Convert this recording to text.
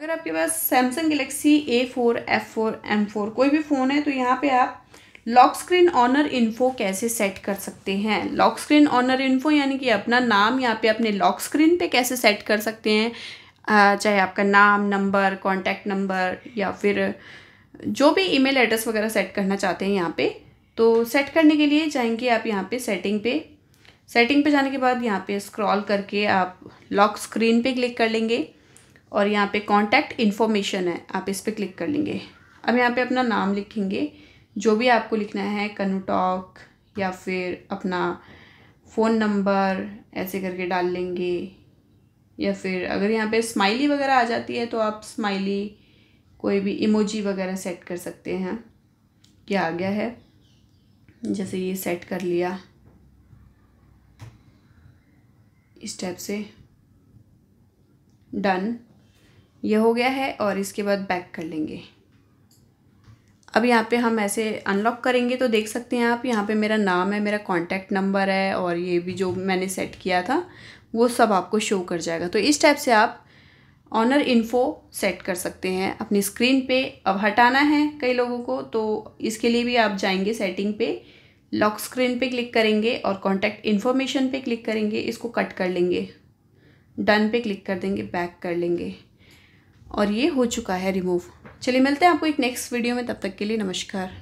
अगर आपके पास Samsung Galaxy A four F four M four कोई भी फ़ोन है तो यहाँ पे आप लॉक स्क्रीन ऑनर इन्फो कैसे सेट कर सकते हैं लॉक स्क्रीन ऑनर इन्फो यानी कि अपना नाम यहाँ पे अपने लॉक स्क्रीन पे कैसे सेट कर सकते हैं चाहे आपका नाम नंबर कॉन्टैक्ट नंबर या फिर जो भी ईमेल एड्रेस वगैरह सेट करना चाहते हैं यहाँ पर तो सेट करने के लिए जाएंगे आप यहाँ पर सेटिंग पे सेटिंग पे जाने के बाद यहाँ पे स्क्रॉल करके आप लॉक स्क्रीन पे क्लिक कर लेंगे और यहाँ पे कॉन्टैक्ट इन्फॉर्मेशन है आप इस पर क्लिक कर लेंगे अब यहाँ पे अपना नाम लिखेंगे जो भी आपको लिखना है कनूटॉक या फिर अपना फ़ोन नंबर ऐसे करके डाल लेंगे या फिर अगर यहाँ पे स्माइली वगैरह आ जाती है तो आप स्माइली कोई भी इमोजी वगैरह सेट कर सकते हैं क्या आ गया है जैसे ये सेट कर लिया इस टाइप से डन ये हो गया है और इसके बाद बैक कर लेंगे अब यहाँ पे हम ऐसे अनलॉक करेंगे तो देख सकते हैं आप यहाँ पे मेरा नाम है मेरा कॉन्टैक्ट नंबर है और ये भी जो मैंने सेट किया था वो सब आपको शो कर जाएगा तो इस टाइप से आप ऑनर इन्फो सेट कर सकते हैं अपनी स्क्रीन पे अब हटाना है कई लोगों को तो इसके लिए भी आप जाएंगे सेटिंग पे लॉक स्क्रीन पे क्लिक करेंगे और कॉन्टैक्ट इन्फॉर्मेशन पे क्लिक करेंगे इसको कट कर लेंगे डन पे क्लिक कर देंगे बैक कर लेंगे और ये हो चुका है रिमूव चलिए मिलते हैं आपको एक नेक्स्ट वीडियो में तब तक के लिए नमस्कार